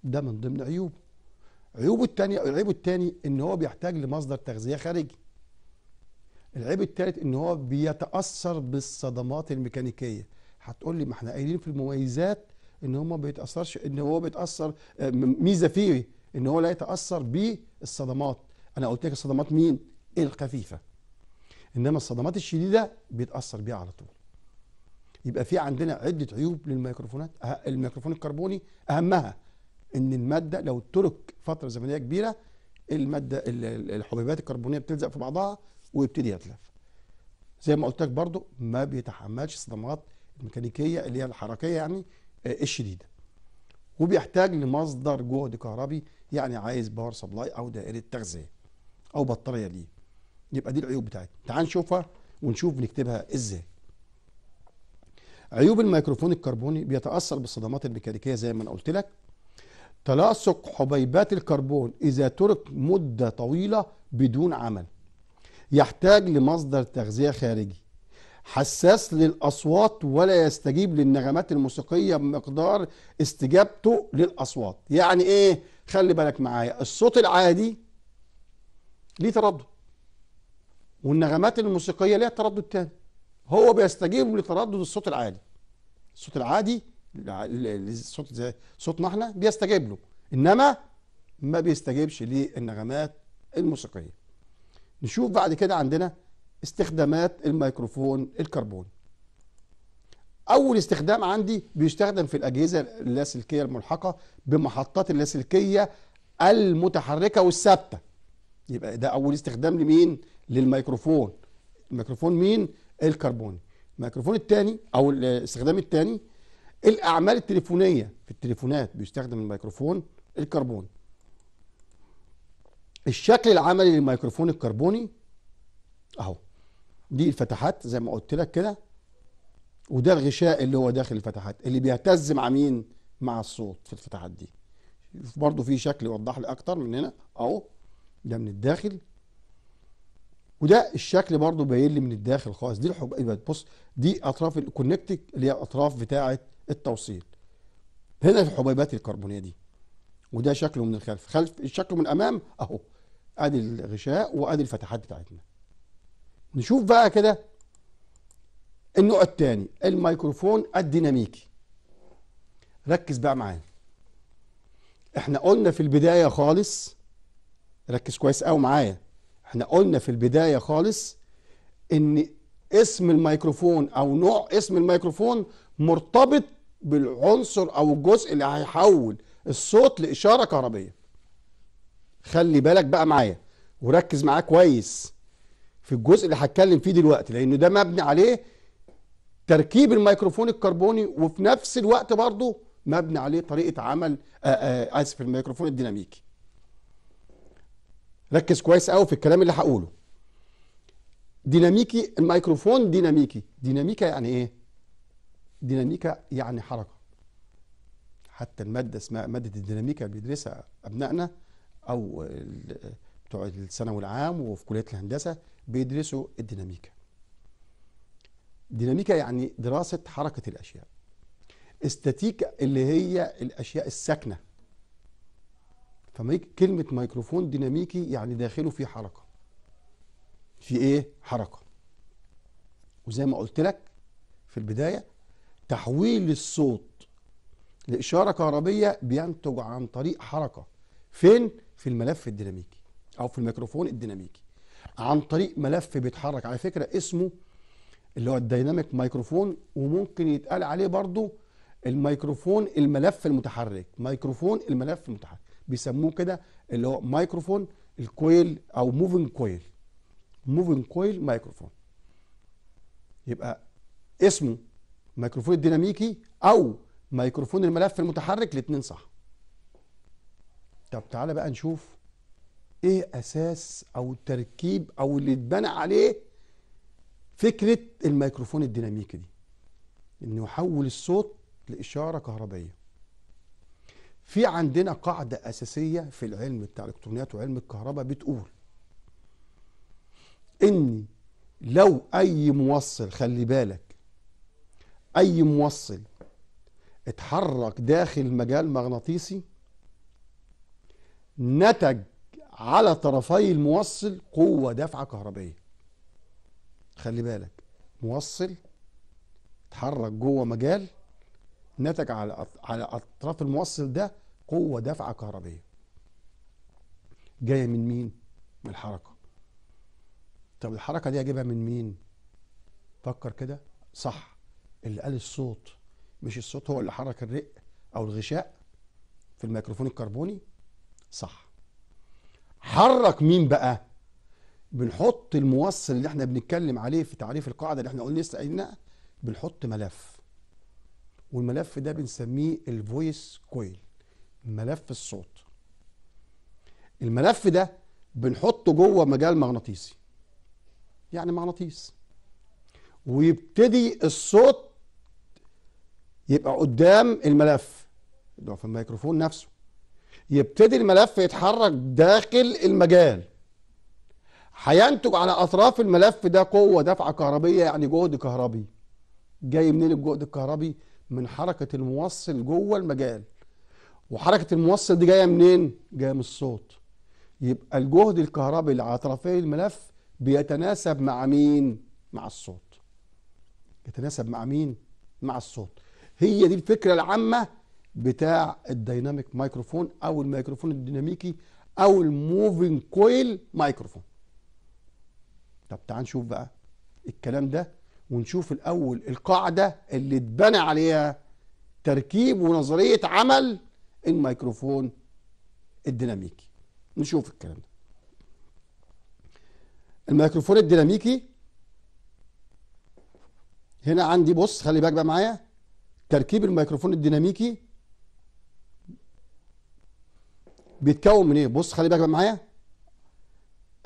ده من ضمن عيوبه عيوبه الثانيه العيب الثاني ان هو بيحتاج لمصدر تغذيه خارجي العيب الثالث ان هو بيتاثر بالصدمات الميكانيكيه هتقول لي ما احنا قايلين في المميزات ان هو ما بيتاثرش ان هو بيتاثر آه، ميزه فيه ان هو لا يتاثر بالصدمات انا قلت لك الصدمات مين الخفيفه انما الصدمات الشديده بيتاثر بيها على طول يبقى في عندنا عده عيوب للميكروفونات أه-، الميكروفون الكربوني اهمها ان الماده لو ترك فتره زمنيه كبيره الماده الحبيبات الكربونيه بتلزق في بعضها ويبتدي يتلف زي ما قلت لك برضو ما بيتحملش الصدمات الميكانيكيه اللي هي الحركيه يعني آه، الشديده وبيحتاج لمصدر جهد كهربي يعني عايز باور سبلاي او دائره تغذيه او بطاريه ليه يبقى دي العيوب بتاعتنا تعال نشوفها ونشوف بنكتبها ازاي عيوب الميكروفون الكربوني بيتاثر بالصدمات الميكانيكيه زي ما انا قلت لك تلاصق حبيبات الكربون اذا ترك مده طويله بدون عمل يحتاج لمصدر تغذية خارجي حساس للأصوات ولا يستجيب للنغمات الموسيقية بمقدار استجابته للأصوات يعني إيه؟ خلي بالك معايا الصوت العادي ليه تردد والنغمات الموسيقية ليها تردد تاني هو بيستجيب لتردد الصوت العادي الصوت العادي الصوت زي صوتنا احنا بيستجيب له انما ما بيستجيبش للنغمات الموسيقيه نشوف بعد كده عندنا استخدامات الميكروفون الكربون اول استخدام عندي بيستخدم في الاجهزه اللاسلكيه الملحقه بمحطات اللاسلكيه المتحركه والثابته يبقى ده اول استخدام لمين للميكروفون الميكروفون مين الكربوني الميكروفون الثاني او الاستخدام الثاني الاعمال التليفونيه في التليفونات بيستخدم الميكروفون الكربوني الشكل العملي للميكروفون الكربوني اهو دي الفتحات زي ما قلت لك كده وده الغشاء اللي هو داخل الفتحات اللي بيهتز مع مين مع الصوت في الفتحات دي برضو في شكل يوضح لي اكتر من هنا اهو ده من الداخل وده الشكل برضو باين لي من الداخل خالص دي الحب يبقى بص دي اطراف الكونكتك اللي هي الاطراف بتاعه التوصيل هنا الحبيبات الكربونيه دي وده شكله من الخلف خلف شكله من الامام اهو ادي الغشاء وادي الفتحات بتاعتنا نشوف بقى كده النوع الثاني الميكروفون الديناميكي ركز بقى معايا احنا قلنا في البدايه خالص ركز كويس قوي معايا احنا قلنا في البدايه خالص ان اسم الميكروفون او نوع اسم الميكروفون مرتبط بالعنصر او الجزء اللي هيحول الصوت لاشاره كهربيه خلي بالك بقى معايا وركز معاه كويس في الجزء اللي هتكلم فيه دلوقتي لان ده مبني عليه تركيب الميكروفون الكربوني وفي نفس الوقت برضه مبني عليه طريقه عمل آه، آه، اسف الميكروفون الديناميكي ركز كويس قوي في الكلام اللي هقوله ديناميكي الميكروفون ديناميكي ديناميكا يعني ايه ديناميكا يعني حركه حتى الماده اسمها ماده الديناميكا بيدرسها ابنائنا او بتوع الثانوي العام وفي كليه الهندسه بيدرسوا الديناميكا ديناميكا يعني دراسه حركه الاشياء استاتيكا اللي هي الاشياء الساكنه فكلمه ميكروفون ديناميكي يعني داخله في حركه في ايه حركه وزي ما قلت لك في البدايه تحويل الصوت لاشاره كهربيه بينتج عن طريق حركه فين في الملف الديناميكي او في الميكروفون الديناميكي عن طريق ملف بيتحرك على فكره اسمه اللي هو الديناميك مايكروفون وممكن يتقال عليه برضو الميكروفون الملف المتحرك مايكروفون الملف المتحرك بيسموه كده اللي هو مايكروفون الكويل او موفينج كويل موفينج كويل مايكروفون يبقى اسمه ميكروفون الديناميكي او ميكروفون الملف المتحرك الاثنين صح طب تعالى بقى نشوف ايه اساس او التركيب او اللي اتبنى عليه فكره الميكروفون الديناميكي دي انه يحول الصوت لاشاره كهربائيه في عندنا قاعده اساسيه في العلم بتاع الالكترونيات وعلم الكهرباء بتقول ان لو اي موصل خلي بالك اي موصل اتحرك داخل مجال مغناطيسي نتج على طرفي الموصل قوة دافعة كهربية خلي بالك موصل اتحرك جوه مجال نتج على على اطراف الموصل ده قوه دافعه كهربيه جايه من مين من الحركه طب الحركه دي اجيبها من مين فكر كده صح اللي قال الصوت مش الصوت هو اللي حرك الرق او الغشاء في الميكروفون الكربوني صح حرك مين بقى بنحط الموصل اللي احنا بنتكلم عليه في تعريف القاعده اللي احنا قلنا لسه قايلينها بنحط ملف والملف ده بنسميه الفويس كويل ملف الصوت الملف ده بنحطه جوه مجال مغناطيسي يعني مغناطيس ويبتدي الصوت يبقى قدام الملف اللي هو في الميكروفون نفسه يبتدي الملف يتحرك داخل المجال هينتج على اطراف الملف ده قوه دفعه كهربيه يعني جهد كهربي جاي منين الجهد الكهربي من حركه الموصل جوه المجال وحركه الموصل دي جايه منين جايه من الصوت يبقى الجهد الكهربي اللي على طرفي الملف بيتناسب مع مين مع الصوت يتناسب مع مين مع الصوت هي دي الفكره العامه بتاع الديناميك مايكروفون او الميكروفون الديناميكي او الموفينج كويل مايكروفون طب تعال نشوف بقى الكلام ده ونشوف الاول القاعده اللي اتبنى عليها تركيب ونظريه عمل الميكروفون الديناميكي نشوف الكلام ده الميكروفون الديناميكي هنا عندي بص خلي بالك بقى معايا تركيب الميكروفون الديناميكي بيتكون من ايه بص خلي بالك معايا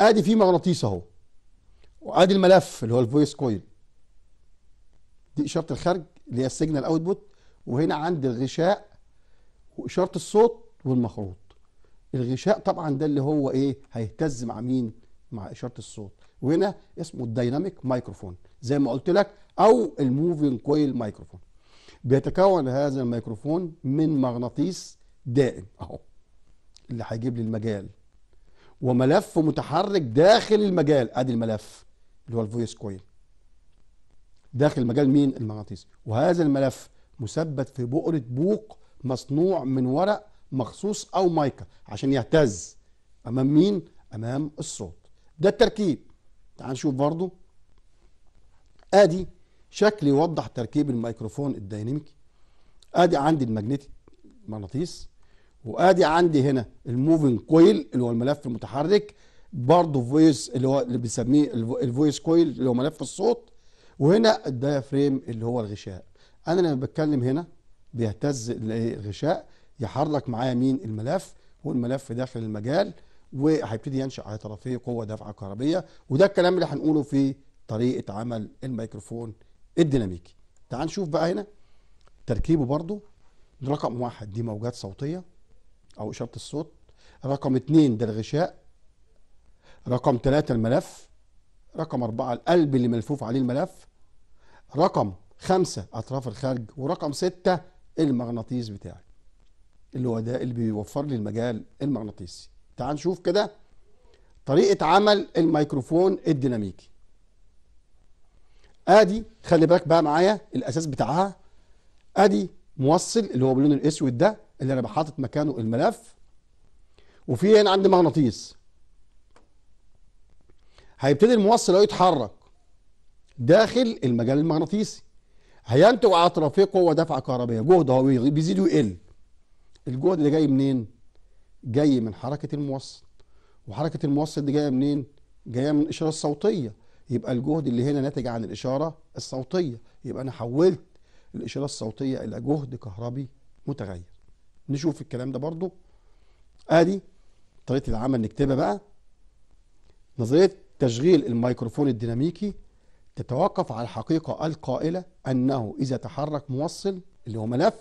ادي فيه مغناطيس اهو وادي الملف اللي هو الفويس كويل دي اشاره الخارج اللي هي السيجنال اوتبوت وهنا عندي الغشاء واشاره الصوت والمخروط الغشاء طبعا ده اللي هو ايه هيهتز مع مين مع اشاره الصوت وهنا اسمه الديناميك مايكروفون زي ما قلت لك او الموفينج كويل مايكروفون بيتكون هذا الميكروفون من مغناطيس دائم اهو اللي هيجيب لي المجال وملف متحرك داخل المجال ادي الملف اللي هو الفويس كويل داخل مجال مين المغناطيسي وهذا الملف مثبت في بؤره بوق مصنوع من ورق مخصوص او مايكا عشان يهتز امام مين امام الصوت ده التركيب تعال نشوف برضو ادي شكل يوضح تركيب الميكروفون الديناميكي ادي عندي المغناطيس مغناطيس وادي عندي هنا الموفينج كويل اللي هو الملف المتحرك برضه فويس اللي هو اللي بنسميه الفويس كويل اللي هو ملف الصوت وهنا الديافريم اللي هو الغشاء انا لما بتكلم هنا بيهتز الغشاء يحرك معايا مين الملف والملف داخل المجال وهيبتدي ينشا على طرفيه قوه دافعه كهربيه وده الكلام اللي هنقوله في طريقه عمل الميكروفون الديناميكي تعال نشوف بقى هنا تركيبه برضه رقم واحد دي موجات صوتيه أو إشارة الصوت رقم اتنين ده الغشاء رقم ثلاثة الملف رقم أربعة القلب اللي ملفوف عليه الملف رقم خمسة أطراف الخارج ورقم ستة المغناطيس بتاعي اللي هو ده اللي بيوفر لي المجال المغناطيسي تعال نشوف كده طريقة عمل الميكروفون الديناميكي ادي خلي بالك بقى معايا الاساس بتاعها ادي موصل اللي هو باللون الاسود ده اللي انا بحاطط مكانه الملف وفي هنا عندي مغناطيس هيبتدي الموصل اهو يتحرك داخل المجال المغناطيسي هينتج على طرفيه قوه دفعه كهربائيه جهد هو بيزيد ويقل الجهد اللي جاي منين جاي من حركه الموصل وحركه الموصل دي جايه منين جايه من الاشاره الصوتيه يبقى الجهد اللي هنا ناتج عن الاشاره الصوتيه يبقى انا حولت الاشاره الصوتيه الى جهد كهربي متغير نشوف الكلام ده برضو ادي طريقه العمل نكتبها بقى نظريه تشغيل الميكروفون الديناميكي تتوقف على الحقيقه القائله انه اذا تحرك موصل اللي هو ملف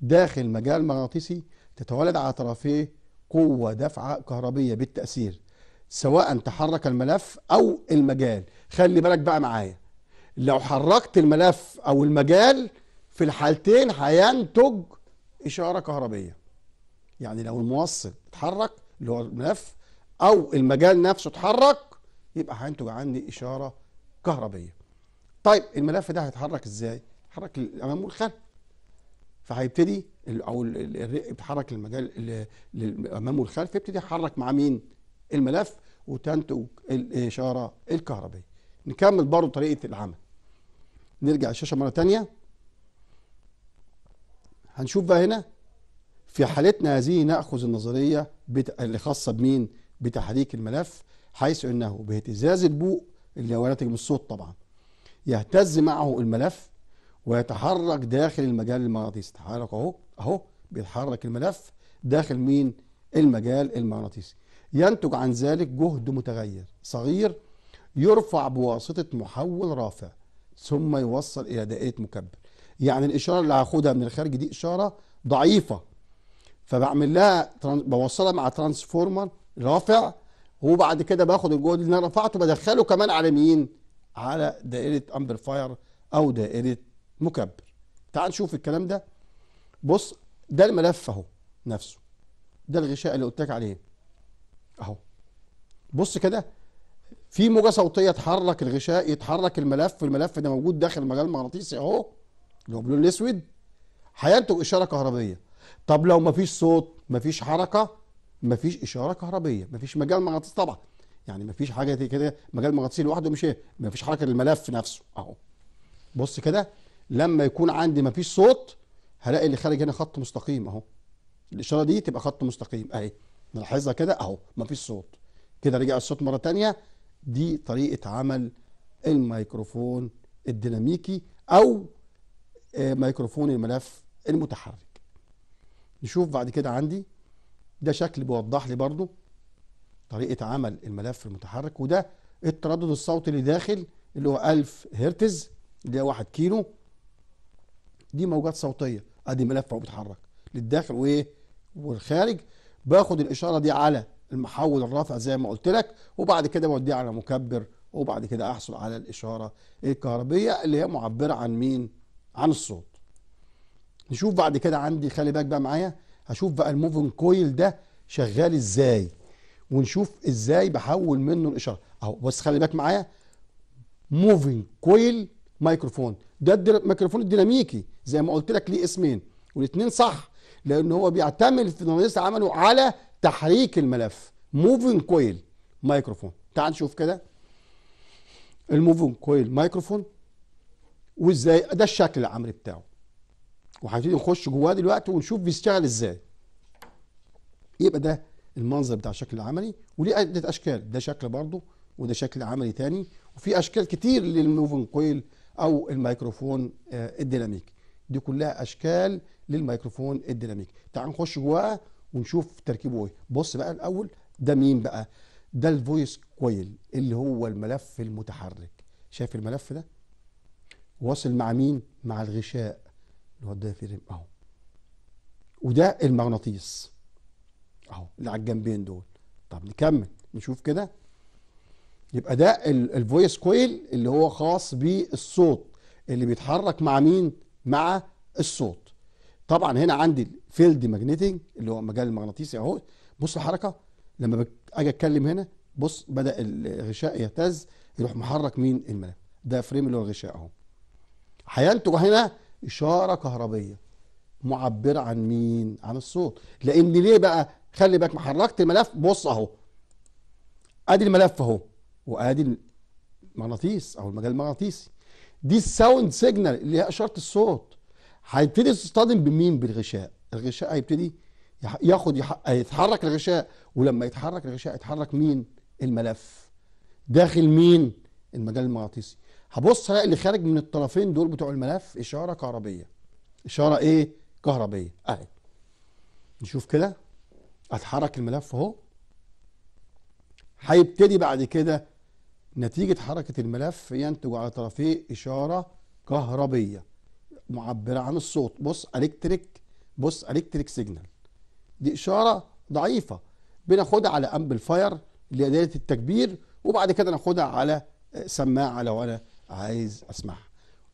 داخل مجال مغناطيسي تتولد على طرفيه قوه دفعه كهربيه بالتاثير سواء تحرك الملف او المجال خلي بالك بقى معايا لو حركت الملف او المجال في الحالتين هينتج إشارة كهربية يعني لو الموصل اتحرك اللي هو الملف أو المجال نفسه اتحرك يبقى هينتج عني إشارة كهربية طيب الملف ده هيتحرك إزاي؟ هيتحرك للامام والخلف فهيبتدي او الرق بيتحرك للمجال للامام والخلف يبتدي يحرك مع مين الملف وتنتج الاشاره الكهربيه نكمل برضه طريقه العمل نرجع الشاشه مره ثانيه هنشوف بقى هنا في حالتنا هذه نأخذ النظرية بتا... اللي خاصة بمين بتحريك الملف حيث أنه باهتزاز البوق اللي هو ناتج من الصوت طبعا يهتز معه الملف ويتحرك داخل المجال المغناطيسي تحرك اهو اهو بيتحرك الملف داخل مين المجال المغناطيسي ينتج عن ذلك جهد متغير صغير يرفع بواسطة محول رافع ثم يوصل إلى دائرة مكبر يعني الاشاره اللي هاخدها من الخارج دي اشاره ضعيفه فبعمل لها بوصلها مع ترانسفورمر رافع وبعد كده باخد الجهد اللي انا رفعته بدخله كمان على مين؟ على دائره امبليفاير او دائره مكبر. تعال نشوف الكلام ده. بص ده الملف اهو نفسه. ده الغشاء اللي قلت لك عليه. اهو. بص كده في موجه صوتيه تحرك الغشاء يتحرك الملف، الملف ده موجود داخل المجال المغناطيسي اهو. هو بلون الاسود هينتج اشاره كهربيه طب لو مفيش صوت مفيش حركه مفيش اشاره كهربيه مفيش مجال مغناطيسي طبعا يعني مفيش حاجه كده مجال مغناطيسي لوحده مش ايه مفيش حركه للملف نفسه اهو بص كده لما يكون عندي مفيش صوت هلاقي اللي خارج هنا خط مستقيم اهو الاشاره دي تبقى خط مستقيم اهي نلاحظها كده اهو مفيش صوت كده رجع الصوت مره تانية دي طريقه عمل الميكروفون الديناميكي او ميكروفون الملف المتحرك نشوف بعد كده عندي ده شكل بيوضح لي برضو طريقة عمل الملف المتحرك وده التردد الصوتي اللي داخل اللي هو 1000 هرتز اللي هي 1 كيلو دي موجات صوتية ادي ملف اهو بيتحرك للداخل وايه والخارج باخد الاشارة دي على المحول الرافع زي ما قلت لك وبعد كده بوديه على مكبر وبعد كده احصل على الاشارة الكهربية اللي هي معبرة عن مين عن الصوت نشوف بعد كده عندي خلي بالك بقى معايا هشوف بقى الموفن كويل ده شغال ازاي ونشوف ازاي بحول منه الاشاره اهو بس خلي بالك معايا موفين كويل مايكروفون ده الميكروفون الديناميكي زي ما قلت لك ليه اسمين والاثنين صح لان هو بيعتمد في نظريه عمله على تحريك الملف موفين كويل مايكروفون تعال نشوف كده الموفين كويل مايكروفون وازاي ده الشكل العملي بتاعه وهنبتدي نخش جواه دلوقتي ونشوف بيشتغل ازاي يبقى ده المنظر بتاع الشكل العملي وليه عده اشكال ده شكل برضه وده شكل عملي تاني وفي اشكال كتير للموفن كويل او الميكروفون آه، الديناميكي دي كلها اشكال للميكروفون الديناميكي تعال نخش جواه ونشوف تركيبه ايه بص بقى الاول ده مين بقى ده الفويس كويل اللي هو الملف المتحرك شايف الملف ده واصل مع مين مع الغشاء اللي هو الدايفيرم اهو وده المغناطيس اهو اللي على الجنبين دول طب نكمل نشوف كده يبقى ده الفويس كويل اللي هو خاص بالصوت اللي بيتحرك مع مين مع الصوت طبعا هنا عندي فيلد ماجنتيك اللي هو مجال المغناطيسي اهو بص الحركه لما اجي اتكلم هنا بص بدا الغشاء يهتز يروح محرك مين الملف ده فريم اللي هو الغشاء اهو هينتج هنا إشارة كهربية معبرة عن مين؟ عن الصوت لأن ليه بقى؟ خلي بالك حركت الملف بص أهو أدي الملف أهو وأدي المغناطيس أو المجال المغناطيسي دي الساوند سيجنال اللي هي إشارة الصوت هيبتدي تصطدم بمين؟ بالغشاء الغشاء هيبتدي ياخد يتحرك الغشاء ولما يتحرك الغشاء يتحرك مين؟ الملف داخل مين؟ المجال المغناطيسي هبص هلاقي اللي خارج من الطرفين دول بتوع الملف اشاره كهربيه اشاره ايه كهربيه اهي نشوف كده اتحرك الملف اهو هيبتدي بعد كده نتيجه حركه الملف ينتج على طرفيه اشاره كهربيه معبره عن الصوت بص الكتريك بص الكتريك سيجنال دي اشاره ضعيفه بناخدها على امبل فاير اللي هي دايره التكبير وبعد كده ناخدها على سماعه لو انا عايز اسمعها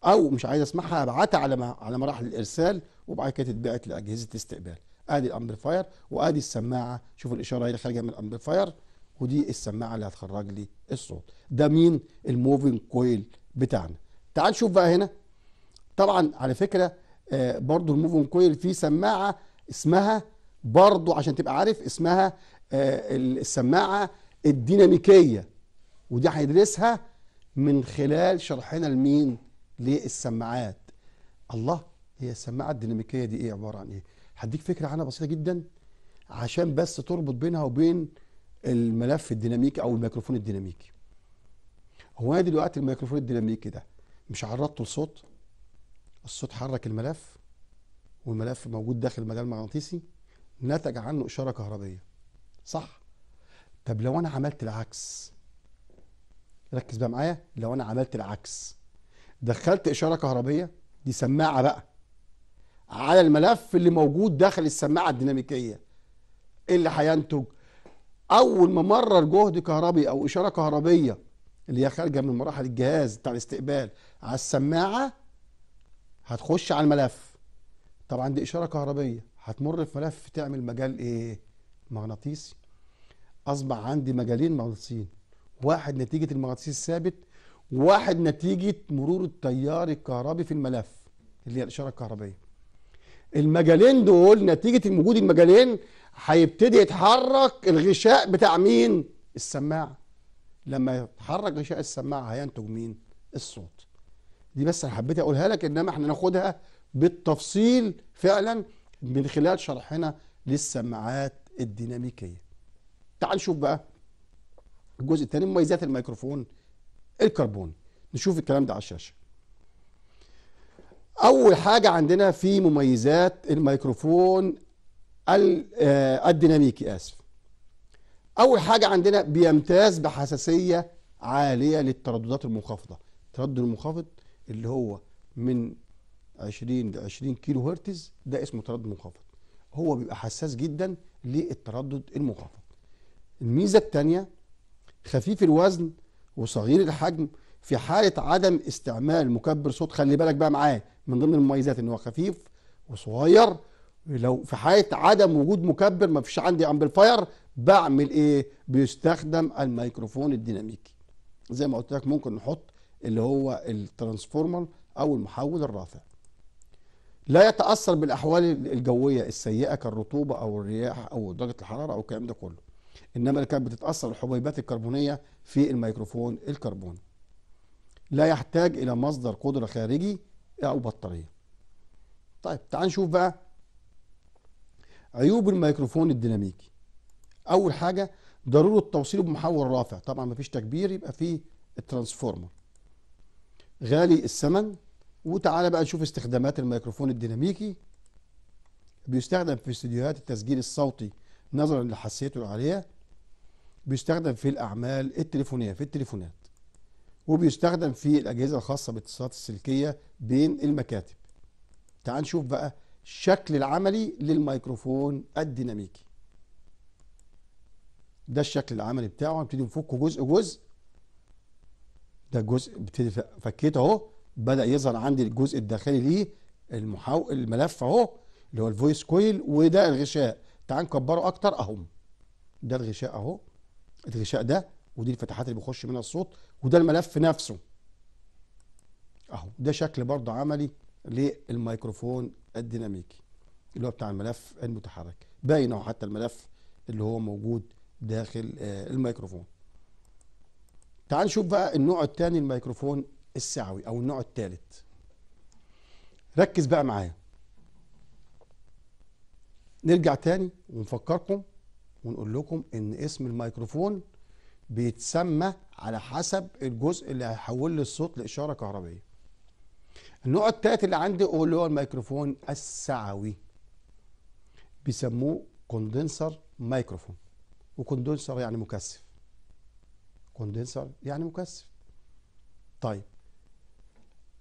او مش عايز اسمعها ابعتها على على مراحل الارسال وبعد كده تتبعت لاجهزه الاستقبال ادي الامبليفاير وادي السماعه شوف الاشاره اللي خارجه من الامبليفاير ودي السماعه اللي هتخرج لي الصوت ده مين الموفين كويل بتاعنا تعال شوف بقى هنا طبعا على فكره آه برضو الموفين كويل في سماعه اسمها برضو عشان تبقى عارف اسمها آه السماعه الديناميكيه ودي هيدرسها من خلال شرحنا لمين للسماعات الله هي السماعه الديناميكيه دي ايه عباره عن ايه هديك فكره عنها بسيطه جدا عشان بس تربط بينها وبين الملف الديناميكي او الميكروفون الديناميكي هو انا دلوقتي الميكروفون الديناميكي ده مش عرضته لصوت الصوت حرك الملف والملف موجود داخل المجال المغناطيسي نتج عنه اشاره كهربيه صح طب لو انا عملت العكس ركز بقى معايا لو انا عملت العكس دخلت اشاره كهربيه دي سماعه بقى على الملف اللي موجود داخل السماعه الديناميكيه ايه اللي هينتج اول ما مرر جهد كهربي او اشاره كهربيه اللي هي خارجه من مراحل الجهاز بتاع الاستقبال على السماعه هتخش على الملف طبعا دي اشاره كهربيه هتمر في ملف تعمل مجال ايه مغناطيسي اصبح عندي مجالين مغناطيسيين واحد نتيجة المغناطيس الثابت واحد نتيجة مرور التيار الكهربي في الملف اللي هي الإشارة الكهربية المجالين دول نتيجة وجود المجالين هيبتدي يتحرك الغشاء بتاع مين؟ السماعة لما يتحرك غشاء السماعة هينتج مين؟ الصوت دي بس أنا حبيت أقولها لك إنما إحنا ناخدها بالتفصيل فعلا من خلال شرحنا للسماعات الديناميكية تعال شوف بقى الجزء الثاني مميزات الميكروفون الكربوني نشوف الكلام ده على الشاشه اول حاجه عندنا في مميزات الميكروفون آه، الديناميكي اسف اول حاجه عندنا بيمتاز بحساسيه عاليه للترددات المنخفضه التردد المنخفض اللي هو من 20 ل 20 كيلو هرتز ده اسمه تردد منخفض هو بيبقى حساس جدا للتردد المنخفض الميزه الثانيه خفيف الوزن وصغير الحجم في حالة عدم استعمال مكبر صوت خلي بالك بقى معاه من ضمن المميزات ان هو خفيف وصغير لو في حالة عدم وجود مكبر ما فيش عندي امبليفاير بعمل ايه بيستخدم الميكروفون الديناميكي زي ما قلت لك ممكن نحط اللي هو الترانسفورمر او المحول الرافع لا يتاثر بالاحوال الجويه السيئه كالرطوبه او الرياح او درجه الحراره او الكلام ده كله انما اللي كانت بتتاثر الحبيبات الكربونيه في الميكروفون الكربوني لا يحتاج الى مصدر قدره خارجي او بطاريه طيب تعال نشوف بقى عيوب الميكروفون الديناميكي اول حاجه ضروره توصيله بمحول رافع طبعا مفيش تكبير يبقى فيه الترانسفورمر غالي الثمن وتعالى بقى نشوف استخدامات الميكروفون الديناميكي بيستخدم في استديوهات التسجيل الصوتي نظرا لحساسيته العاليه بيستخدم في الأعمال التليفونية في التليفونات وبيستخدم في الأجهزة الخاصة بالاتصالات السلكية بين المكاتب تعال نشوف بقى الشكل العملي للميكروفون الديناميكي ده الشكل العملي بتاعه هنبتدي نفكه جزء جزء ده جزء ابتدي فكيته اهو بدا يظهر عندي الجزء الداخلي ليه المحو... الملف اهو اللي هو الفويس كويل وده الغشاء تعال نكبره اكتر اهو ده الغشاء اهو الغشاء ده ودي الفتحات اللي بيخش منها الصوت وده الملف نفسه اهو ده شكل برضه عملي للميكروفون الديناميكي اللي هو بتاع الملف المتحرك باين اهو حتى الملف اللي هو موجود داخل آه، الميكروفون تعال نشوف بقى النوع الثاني الميكروفون السعوي او النوع الثالث ركز بقى معايا نرجع تاني ونفكركم ونقول لكم ان اسم الميكروفون بيتسمى على حسب الجزء اللي هيحول لي الصوت لاشاره كهربائيه النوع الثالث اللي عندي اللي هو الميكروفون السعوي بيسموه كوندنسر مايكروفون وكوندنسر يعني مكثف كوندنسر يعني مكثف طيب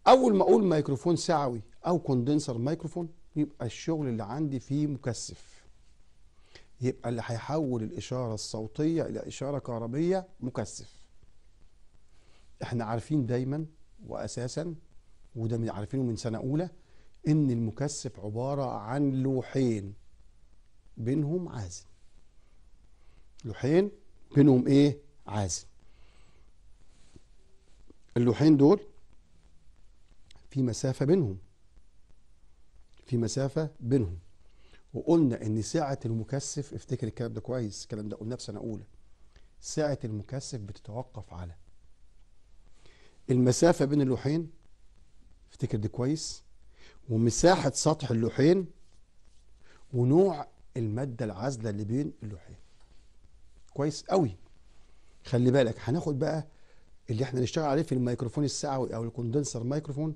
اول ما اقول ميكروفون سعوي او كوندنسر مايكروفون يبقى الشغل اللي عندي فيه مكثف يبقى اللي هيحول الإشارة الصوتية إلى إشارة كهربية مكثف احنا عارفين دايما وأساسا وده من عارفينه من سنة أولى إن المكثف عبارة عن لوحين بينهم عازل لوحين بينهم إيه عازل اللوحين دول في مسافة بينهم في مسافة بينهم وقلنا ان سعه المكثف افتكر الكلام ده كويس الكلام ده قلناه في سنه اولى سعه المكثف بتتوقف على المسافه بين اللوحين افتكر دي كويس ومساحه سطح اللوحين ونوع الماده العازله اللي بين اللوحين كويس قوي خلي بالك هناخد بقى اللي احنا نشتغل عليه في الميكروفون السعوي او الكوندنسر مايكروفون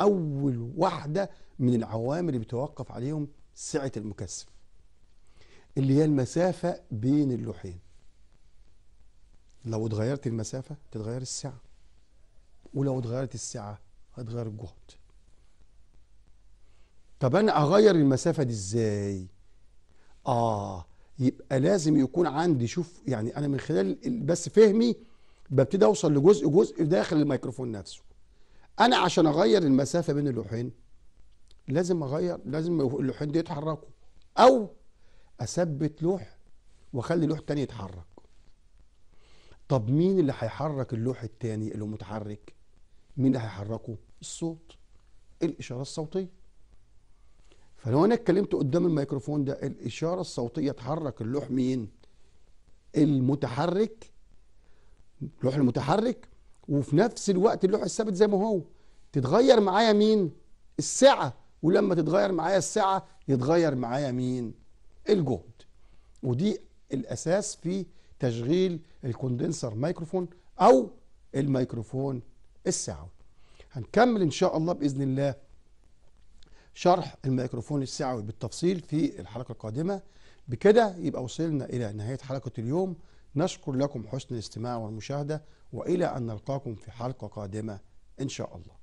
اول واحده من العوامل اللي بتوقف عليهم سعة المكثف اللي هي المسافة بين اللوحين لو اتغيرت المسافة تتغير السعة ولو اتغيرت السعة هتغير الجهد طب انا اغير المسافة دي ازاي اه يبقى لازم يكون عندي شوف يعني انا من خلال بس فهمي ببتدي اوصل لجزء جزء داخل الميكروفون نفسه انا عشان اغير المسافة بين اللوحين لازم اغير لازم اللوحين دي يتحركوا او اثبت لوح واخلي لوح تاني يتحرك طب مين اللي هيحرك اللوح التاني اللي متحرك مين اللي هيحركه الصوت الاشاره الصوتيه فلو انا اتكلمت قدام الميكروفون ده الاشاره الصوتيه تحرك اللوح مين المتحرك اللوح المتحرك وفي نفس الوقت اللوح الثابت زي ما هو تتغير معايا مين السعه ولما تتغير معايا الساعة يتغير معايا مين؟ الجهد ودي الأساس في تشغيل الكوندنسر مايكروفون أو الميكروفون السعوي هنكمل إن شاء الله بإذن الله شرح الميكروفون السعوي بالتفصيل في الحلقة القادمة بكده يبقى وصلنا إلى نهاية حلقة اليوم نشكر لكم حسن الاستماع والمشاهدة وإلى أن نلقاكم في حلقة قادمة إن شاء الله